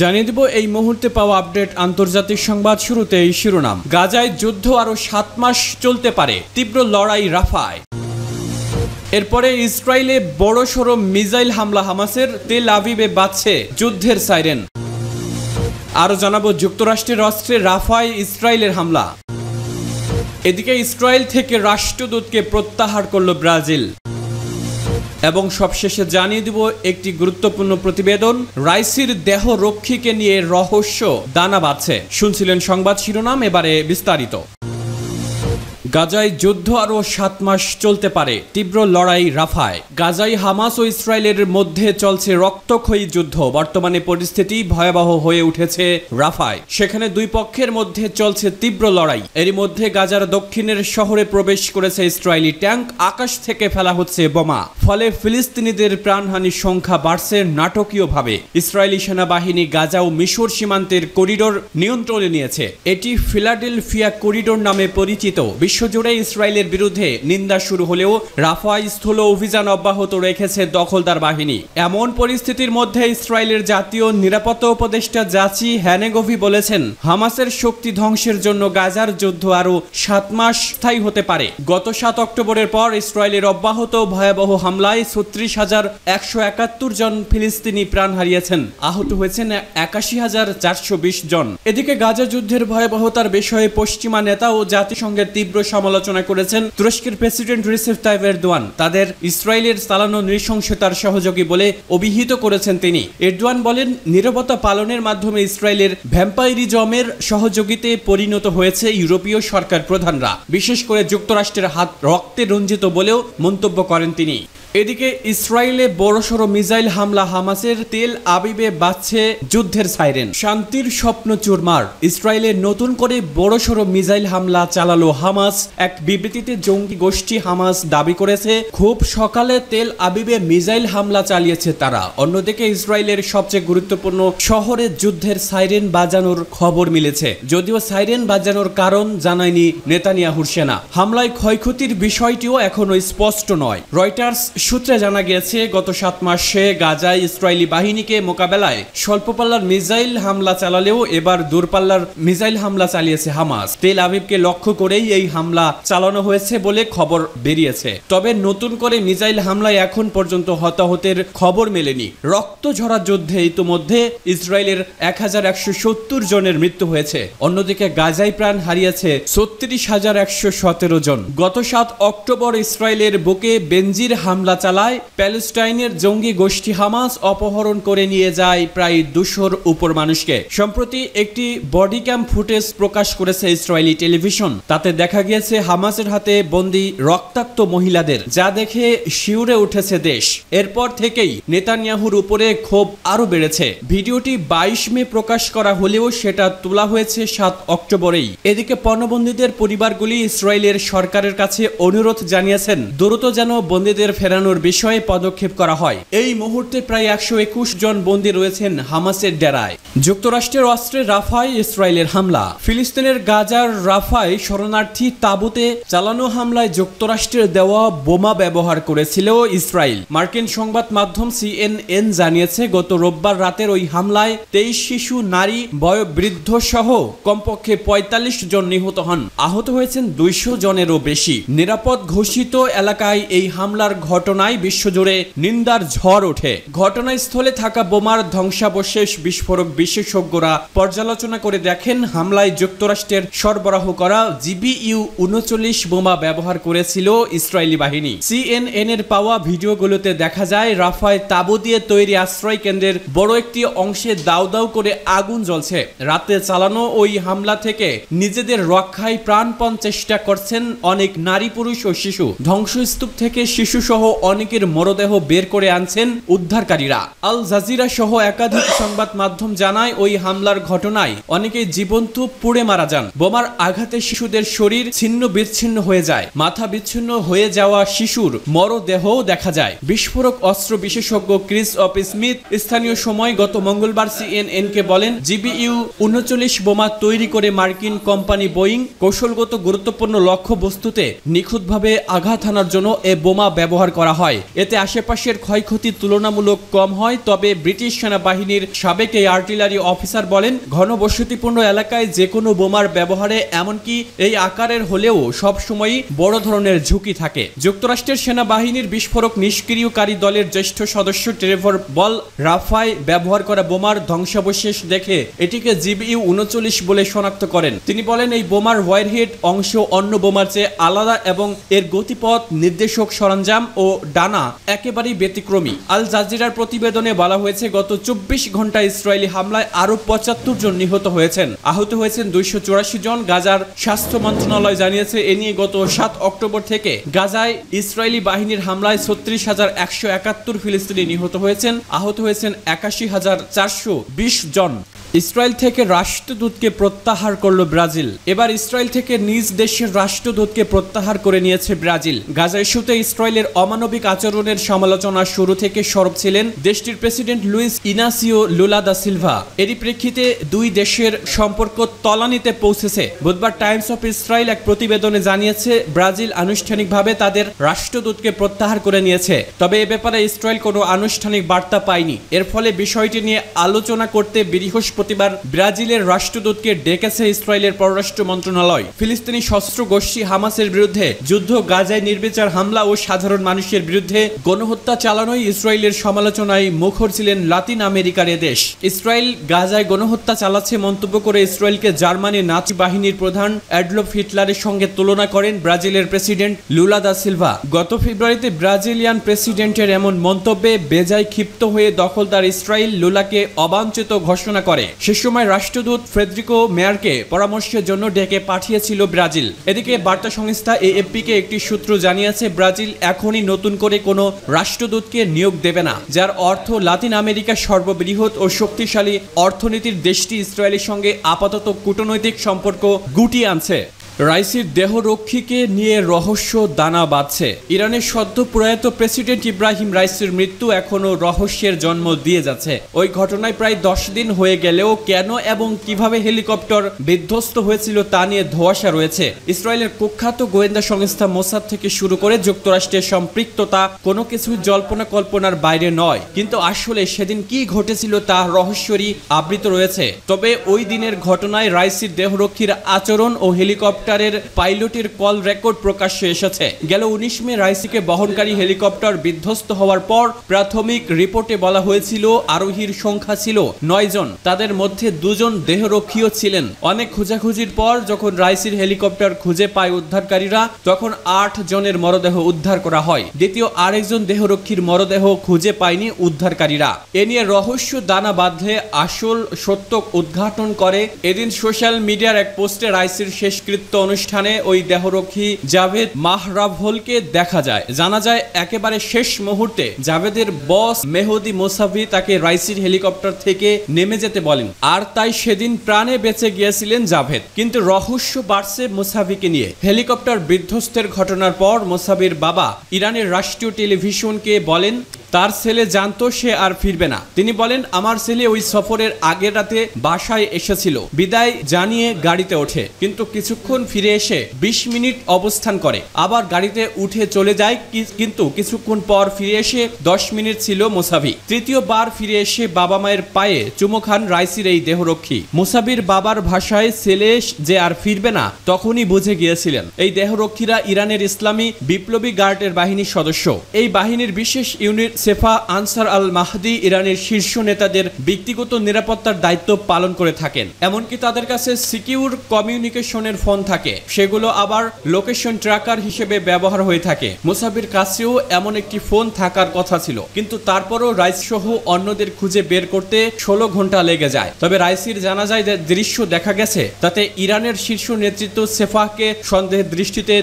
জানিয়ে দেব এই মুহূর্তে পাওয়া আপডেট আন্তর্জাতিক সংবাদ শুরুতে এই শিরোনাম গাজায় যুদ্ধ আরও সাত মাস চলতে পারে তীব্র লড়াই রাফায় এরপরে ইসরায়েলে বড় সড়ো মিজাইল হামলা হামাসের তেল আবিবে বাঁচছে যুদ্ধের সাইরেন আরও জানাবো যুক্তরাষ্ট্রের অস্ত্রে রাফায় ইসরায়েলের হামলা এদিকে ইসরায়েল থেকে রাষ্ট্রদূতকে প্রত্যাহার করল ব্রাজিল এবং সবশেষে জানিয়ে দিব একটি গুরুত্বপূর্ণ প্রতিবেদন রাইসির দেহ রক্ষীকে নিয়ে রহস্য দানা বাঁধছে শুনছিলেন সংবাদ শিরোনাম এবারে বিস্তারিত গাজায় যুদ্ধ আরও সাত মাস চলতে পারে তীব্র লড়াই রাফায় গাজায় হামাস ও ইসরায়েলের মধ্যে চলছে রক্তক্ষয়ী যুদ্ধ বর্তমানে পরিস্থিতি ভয়াবহ হয়ে উঠেছে রাফায় সেখানে দুই পক্ষের মধ্যে চলছে তীব্র লড়াই এর মধ্যে গাজার দক্ষিণের শহরে প্রবেশ করেছে ইসরায়েলি ট্যাঙ্ক আকাশ থেকে ফেলা হচ্ছে বোমা ফলে ফিলিস্তিনিদের প্রাণহানির সংখ্যা বাড়ছে নাটকীয়ভাবে ইসরায়েলি সেনাবাহিনী গাজা ও মিশর সীমান্তের করিডোর নিয়ন্ত্রণে নিয়েছে এটি ফিলাডেলফিয়া করিডোর নামে পরিচিত বিশ্ব বিশ্বজুড়ে ইসরায়েলের বিরুদ্ধে নিন্দা শুরু হলেও রাফা স্থল অভিযান অব্যাহত রেখেছে দখলদার বাহিনী এমন পরিস্থিতির মধ্যে ইসরায়েলের জাতীয় নিরাপত্তা উপদেষ্টা জাচি হ্যানেগভি বলেছেন হামাসের শক্তি ধ্বংসের জন্য গাজার যুদ্ধ আরও সাত মাস স্থায়ী হতে পারে গত সাত অক্টোবরের পর ইসরায়েলের অব্যাহত ভয়াবহ হামলায় ছত্রিশ হাজার একশো একাত্তর জন ফিলিস্তিনি প্রাণ হারিয়েছেন আহত হয়েছেন একাশি হাজার চারশো বিশ জন এদিকে গাজা যুদ্ধের ভয়াবহতার বিষয়ে পশ্চিমা নেতা ও জাতিসংঘের তীব্র সমালোচনা করেছেন তুরস্কের প্রেসিডেন্ট রিসেফ তাইব এরদোয়ান তাদের ইসরায়েলের চালানো নৃশংসতার সহযোগী বলে অভিহিত করেছেন তিনি এরদোয়ান বলেন নিরবতা পালনের মাধ্যমে ইসরায়েলের ভ্যাম্পায়রিজমের সহযোগিতে পরিণত হয়েছে ইউরোপীয় সরকার প্রধানরা বিশেষ করে যুক্তরাষ্ট্রের হাত রক্তে রঞ্জিত বলেও মন্তব্য করেন তিনি এদিকে ইসরায়েলে বড়সড় মিসাইল হামলা হামাসের তেল আবিবে বাঁচছে যুদ্ধের সাইরেন শান্তির স্বপ্ন চুরমার ইসরায়েলে নতুন করে বড়সড় মিসাইল হামলা চালালো হামাস এক বিবৃতিতে জঙ্গি গোষ্ঠী হামাস দাবি করেছে খুব সকালে তেল আবিবে মিসাইল হামলা চালিয়েছে তারা অন্যদিকে ইসরায়েলের সবচেয়ে গুরুত্বপূর্ণ শহরে যুদ্ধের সাইরেন বাজানোর খবর মিলেছে যদিও সাইরেন বাজানোর কারণ জানায়নি নেতানিয়াহুর সেনা হামলায় ক্ষয়ক্ষতির বিষয়টিও এখনো স্পষ্ট নয় রয়টার্স সূত্রে জানা গিয়েছে গত সাত মাসে গাজায় ইসরায়েলি বাহিনীকে মোকাবেলায় স্বল্পপাল্লার মিসাইল হামলা চালালেও এবার দূরপাল্লার মিসাইল হামলা চালিয়েছে হামাস তেল আবিবকে লক্ষ্য করেই এই হামলা চালানো হয়েছে বলে খবর বেরিয়েছে তবে নতুন করে মিসাইল হামলায় এখন পর্যন্ত হতাহতের খবর মেলেনি রক্ত ঝরা যুদ্ধে ইতোমধ্যে ইসরায়েলের এক হাজার একশো সত্তর জনের মৃত্যু হয়েছে অন্যদিকে গাজায় প্রাণ হারিয়েছে ছত্রিশ হাজার একশো সতেরো জন গত সাত অক্টোবর ইসরায়েলের বুকে বেনজির হামলা হামলা চালায় প্যালেস্টাইনের জঙ্গি গোষ্ঠী হামাস অপহরণ করে নিয়ে যায় প্রায় দুশোর উপর মানুষকে সম্প্রতি একটি বডি ক্যাম্প ফুটেজ প্রকাশ করেছে ইসরায়েলি টেলিভিশন তাতে দেখা গিয়েছে হামাসের হাতে বন্দি রক্তাক্ত মহিলাদের যা দেখে শিউরে উঠেছে দেশ এরপর থেকেই নেতানিয়াহুর উপরে ক্ষোভ আরও বেড়েছে ভিডিওটি বাইশ মে প্রকাশ করা হলেও সেটা তোলা হয়েছে সাত অক্টোবরেই এদিকে পণ্যবন্দীদের পরিবারগুলি ইসরায়েলের সরকারের কাছে অনুরোধ জানিয়েছেন দ্রুত যেন বন্দীদের ফেরানো এড়ানোর বিষয়ে পদক্ষেপ করা হয় এই মুহূর্তে প্রায় একশো একুশ জন বন্দী রয়েছেন হামাসের ডেরায় যুক্তরাষ্ট্রের অস্ত্রে রাফায় ইসরায়েলের হামলা ফিলিস্তিনের গাজার রাফায় শরণার্থী তাবুতে চালানো হামলায় যুক্তরাষ্ট্রের দেওয়া বোমা ব্যবহার করেছিল ইসরায়েল মার্কিন সংবাদ মাধ্যম সিএনএন জানিয়েছে গত রোববার রাতের ওই হামলায় তেইশ শিশু নারী বয়বৃদ্ধ সহ কমপক্ষে পঁয়তাল্লিশ জন নিহত হন আহত হয়েছেন দুইশো জনেরও বেশি নিরাপদ ঘোষিত এলাকায় এই হামলার ঘটনা ঘটনায় বিশ্বজুড়ে নিন্দার ঝড় ওঠে ঘটনাস্থলে থাকা বোমার ধ্বংসাবশেষ বিস্ফোরক বিশেষজ্ঞরা পর্যালোচনা করে দেখেন হামলায় যুক্তরাষ্ট্রের সরবরাহ করা জিবিইউ উনচল্লিশ বোমা ব্যবহার করেছিল ইসরায়েলি বাহিনী সিএনএন এর পাওয়া ভিডিওগুলোতে দেখা যায় রাফায় তাবু দিয়ে তৈরি আশ্রয় কেন্দ্রের বড় একটি অংশে দাউ দাউ করে আগুন জ্বলছে রাতে চালানো ওই হামলা থেকে নিজেদের রক্ষায় প্রাণপণ চেষ্টা করছেন অনেক নারী পুরুষ ও শিশু ধ্বংসস্তূপ থেকে শিশুসহ অনেকের মরদেহ বের করে আনছেন উদ্ধারকারীরা আল জাজিরা সহ একাধিক সংবাদ মাধ্যম জানায় ওই হামলার ঘটনায় অনেকে জীবন্ত পুড়ে মারা যান বোমার আঘাতে শিশুদের শরীর ছিন্ন বিচ্ছিন্ন হয়ে যায় মাথা বিচ্ছিন্ন হয়ে যাওয়া শিশুর মরদেহও দেখা যায় বিস্ফোরক অস্ত্র বিশেষজ্ঞ ক্রিস অফ স্মিথ স্থানীয় সময় গত মঙ্গলবার সিএনএন কে বলেন জিবিইউ উনচল্লিশ বোমা তৈরি করে মার্কিন কোম্পানি বোয়িং কৌশলগত গুরুত্বপূর্ণ লক্ষ্য বস্তুতে নিখুঁতভাবে আঘাত হানার জন্য এ বোমা ব্যবহার করা করা হয় এতে আশেপাশের ক্ষয়ক্ষতি তুলনামূলক কম হয় তবে ব্রিটিশ সেনাবাহিনীর সাবেক এই আর্টিলারি অফিসার বলেন ঘনবসতিপূর্ণ এলাকায় যে কোনো বোমার ব্যবহারে এমনকি এই আকারের হলেও সবসময়ই বড় ধরনের ঝুঁকি থাকে যুক্তরাষ্ট্রের সেনাবাহিনীর বিস্ফোরক নিষ্ক্রিয়কারী দলের জ্যেষ্ঠ সদস্য ট্রেভর বল রাফায় ব্যবহার করা বোমার ধ্বংসাবশেষ দেখে এটিকে জিবিইউ উনচল্লিশ বলে শনাক্ত করেন তিনি বলেন এই বোমার ওয়ারহেড অংশ অন্য বোমার চেয়ে আলাদা এবং এর গতিপথ নির্দেশক সরঞ্জাম ও ডানা একেবারেই ব্যতিক্রমী আল জাজিরার প্রতিবেদনে বলা হয়েছে গত চব্বিশ ঘন্টা ইসরায়েলি হামলায় আরও পঁচাত্তর জন নিহত হয়েছেন আহত হয়েছেন দুইশো চুরাশি জন গাজার স্বাস্থ্য মন্ত্রণালয় জানিয়েছে এ নিয়ে গত সাত অক্টোবর থেকে গাজায় ইসরায়েলি বাহিনীর হামলায় ছত্রিশ হাজার একশো একাত্তর ফিলিস্তিনি নিহত হয়েছেন আহত হয়েছেন একাশি হাজার চারশো বিশ জন ইসরায়েল থেকে রাষ্ট্রদূতকে প্রত্যাহার করল ব্রাজিল এবার ইসরায়েল থেকে নিজ দেশের রাষ্ট্রদূতকে প্রত্যাহার করে নিয়েছে ব্রাজিল গাজা ইস্যুতে ইসরায়েলের অমানবিক আচরণের সমালোচনা শুরু থেকে সরব ছিলেন দেশটির president Luiz Inacio Lula da Silva এরই প্রেক্ষিতে দুই দেশের সম্পর্ক তলানিতে পৌঁছেছে বুধবার টাইমস অফ ইসরায়েল এক প্রতিবেদনে জানিয়েছে ব্রাজিল আনুষ্ঠানিকভাবে তাদের রাষ্ট্রদূতকে প্রত্যাহার করে নিয়েছে তবে এ ব্যাপারে ইসরায়েল কোনো আনুষ্ঠানিক বার্তা পায়নি এর ফলে বিষয়টি নিয়ে আলোচনা করতে বৃহস্পতি বৃহস্পতিবার ব্রাজিলের রাষ্ট্রদূতকে ডেকেছে ইসরায়েলের পররাষ্ট্র মন্ত্রণালয় ফিলিস্তিনি সশস্ত্র গোষ্ঠী হামাসের বিরুদ্ধে যুদ্ধ গাজায় নির্বিচার হামলা ও সাধারণ মানুষের বিরুদ্ধে গণহত্যা চালানোয় ইসরায়েলের সমালোচনায় মুখর ছিলেন লাতিন আমেরিকার দেশ ইসরায়েল গাজায় গণহত্যা চালাচ্ছে মন্তব্য করে ইসরায়েলকে জার্মানির নাচি বাহিনীর প্রধান অ্যাডলফ হিটলারের সঙ্গে তুলনা করেন ব্রাজিলের প্রেসিডেন্ট লুলা দা সিলভা গত ফেব্রুয়ারিতে ব্রাজিলিয়ান প্রেসিডেন্টের এমন মন্তব্যে বেজায় ক্ষিপ্ত হয়ে দখলদার ইসরায়েল লুলাকে অবাঞ্ছিত ঘোষণা করে সে সময় রাষ্ট্রদূত ফ্রেদ্রিকো মেয়ারকে পরামর্শের জন্য ডেকে পাঠিয়েছিল ব্রাজিল এদিকে বার্তা সংস্থা এএফপিকে একটি সূত্র জানিয়েছে ব্রাজিল এখনই নতুন করে কোনো রাষ্ট্রদূতকে নিয়োগ দেবে না যার অর্থ লাতিন আমেরিকার সর্ববৃহৎ ও শক্তিশালী অর্থনীতির দেশটি ইসরায়েলের সঙ্গে আপাতত কূটনৈতিক সম্পর্ক গুটিয়ে আনছে রাইসির দেহরক্ষীকে নিয়ে রহস্য দানা বাঁধছে ইরানের সদ্য প্রয়াত প্রেসিডেন্ট ইব্রাহিম রাইসির মৃত্যু এখনও রহস্যের জন্ম দিয়ে যাচ্ছে ওই ঘটনায় প্রায় দশ দিন হয়ে গেলেও কেন এবং কিভাবে হেলিকপ্টার বিধ্বস্ত হয়েছিল তা নিয়ে ধোয়াশা রয়েছে ইসরায়েলের কুখ্যাত গোয়েন্দা সংস্থা মোসাদ থেকে শুরু করে যুক্তরাষ্ট্রের সম্পৃক্ততা কোনো কিছুই জল্পনা কল্পনার বাইরে নয় কিন্তু আসলে সেদিন কি ঘটেছিল তা রহস্যরই আবৃত রয়েছে তবে ওই দিনের ঘটনায় রাইসির দেহরক্ষীর আচরণ ও হেলিকপ্টার সরকারের পাইলটের কল রেকর্ড প্রকাশ্যে এসেছে গেল উনিশ মে রাইসিকে বহনকারী হেলিকপ্টার বিধ্বস্ত হওয়ার পর প্রাথমিক রিপোর্টে বলা হয়েছিল আরোহীর সংখ্যা ছিল নয় জন তাদের মধ্যে দুজন দেহরক্ষীও ছিলেন অনেক খোঁজাখুঁজির পর যখন রাইসির হেলিকপ্টার খুঁজে পায় উদ্ধারকারীরা তখন আট জনের মরদেহ উদ্ধার করা হয় দ্বিতীয় আরেকজন দেহরক্ষীর মরদেহ খুঁজে পায়নি উদ্ধারকারীরা এ নিয়ে রহস্য দানা বাঁধলে আসল সত্য উদ্ঘাটন করে এদিন সোশ্যাল মিডিয়ার এক পোস্টে রাইসির শেষকৃত্য অনুষ্ঠানে ওই দেহরক্ষী জাভেদ মাহরাভলকে দেখা যায় জানা যায় একেবারে শেষ মুহূর্তে জাভেদের বস মেহদি মোসাফি তাকে রাইসির হেলিকপ্টার থেকে নেমে যেতে বলেন আর তাই সেদিন প্রাণে বেঁচে গিয়েছিলেন জাভেদ কিন্তু রহস্য বাড়ছে মোসাফিকে নিয়ে হেলিকপ্টার বিধ্বস্তের ঘটনার পর মোসাফির বাবা ইরানের রাষ্ট্রীয় টেলিভিশনকে বলেন তার ছেলে জানতো সে আর ফিরবে না তিনি বলেন আমার ছেলে ওই সফরের আগের রাতে বাসায় এসেছিল বিদায় জানিয়ে গাড়িতে ওঠে কিন্তু কিছুক্ষণ ফিরে এসে ২০ মিনিট অবস্থান করে আবার গাড়িতে উঠে চলে যায় কিন্তু কিছুক্ষণ পর ফিরে এসে ১০ মিনিট ছিল মোসাভি তৃতীয়বার ফিরে এসে বাবা মায়ের পায়ে চুমো খান রাইসির এই দেহরক্ষী মোসাবির বাবার ভাষায় ছেলে যে আর ফিরবে না তখনই বুঝে গিয়েছিলেন এই দেহরক্ষীরা ইরানের ইসলামী বিপ্লবী গার্ডের বাহিনীর সদস্য এই বাহিনীর বিশেষ ইউনিট সেফা আনসার আল মাহদি ইরানের শীর্ষ নেতাদের ব্যক্তিগত নিরাপত্তার দায়িত্ব পালন করে থাকেন এমনকি তাদের কাছে সিকিউর কমিউনিকেশনের ফোন থাকে সেগুলো আবার লোকেশন ট্র্যাকার হিসেবে ব্যবহার হয়ে থাকে মুসাফির কাছেও এমন একটি ফোন থাকার কথা ছিল কিন্তু তারপরও রাইস সহ অন্যদের খুঁজে বের করতে ষোলো ঘন্টা লেগে যায় তবে রাইসির জানা যায় যে দৃশ্য দেখা গেছে তাতে ইরানের শীর্ষ নেতৃত্ব সেফাকে সন্দেহের দৃষ্টিতে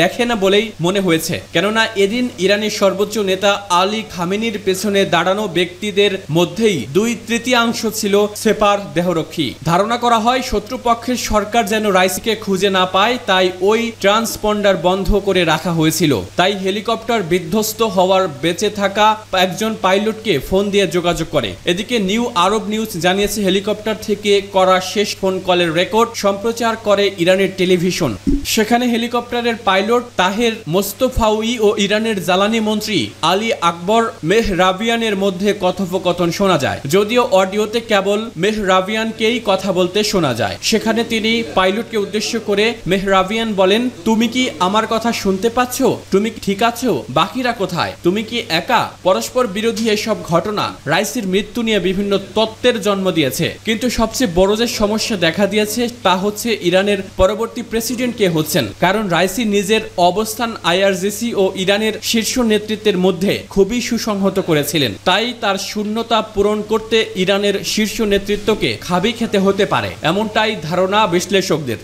দেখে না বলেই মনে হয়েছে কেননা এদিন ইরানের সর্বোচ্চ নেতা আলী খা খামেনির পেছনে দাঁড়ানো ব্যক্তিদের মধ্যেই দুই তৃতীয়াংশ ছিল সেপার দেহরক্ষী ধারণা করা হয় শত্রুপক্ষের সরকার যেন রাইসিকে খুঁজে না পায় তাই ওই ট্রান্সপন্ডার বন্ধ করে রাখা হয়েছিল তাই হেলিকপ্টার বিধ্বস্ত হওয়ার বেঁচে থাকা একজন পাইলটকে ফোন দিয়ে যোগাযোগ করে এদিকে নিউ আরব নিউজ জানিয়েছে হেলিকপ্টার থেকে করা শেষ ফোন কলের রেকর্ড সম্প্রচার করে ইরানের টেলিভিশন সেখানে হেলিকপ্টারের পাইলট তাহের মোস্তফাউই ও ইরানের জ্বালানি মন্ত্রী আলী আকবর মেহরাবিয়ানের মধ্যে কথোপকথন শোনা যায় যদিও অডিওতে কেবল মেহরাবিয়ানকেই কথা বলতে শোনা যায় সেখানে তিনি পাইলটকে উদ্দেশ্য করে মেহরাবিয়ান বলেন তুমি কি আমার কথা শুনতে পাচ্ছ তুমি ঠিক আছো বাকিরা কোথায় তুমি কি একা পরস্পর বিরোধী এসব ঘটনা রাইসির মৃত্যু নিয়ে বিভিন্ন তত্ত্বের জন্ম দিয়েছে কিন্তু সবচেয়ে বড় যে সমস্যা দেখা দিয়েছে তা হচ্ছে ইরানের পরবর্তী প্রেসিডেন্ট কে হচ্ছেন কারণ রাইসি নিজের অবস্থান আইআরজিসি ও ইরানের শীর্ষ নেতৃত্বের মধ্যে খুবই সুস সংহত করেছিলেন তাই তার শূন্যতা পূরণ করতে ইরানের শীর্ষ নেতৃত্বকে খাবি খেতে হতে পারে এমনটাই ধারণা বিশ্লেষকদের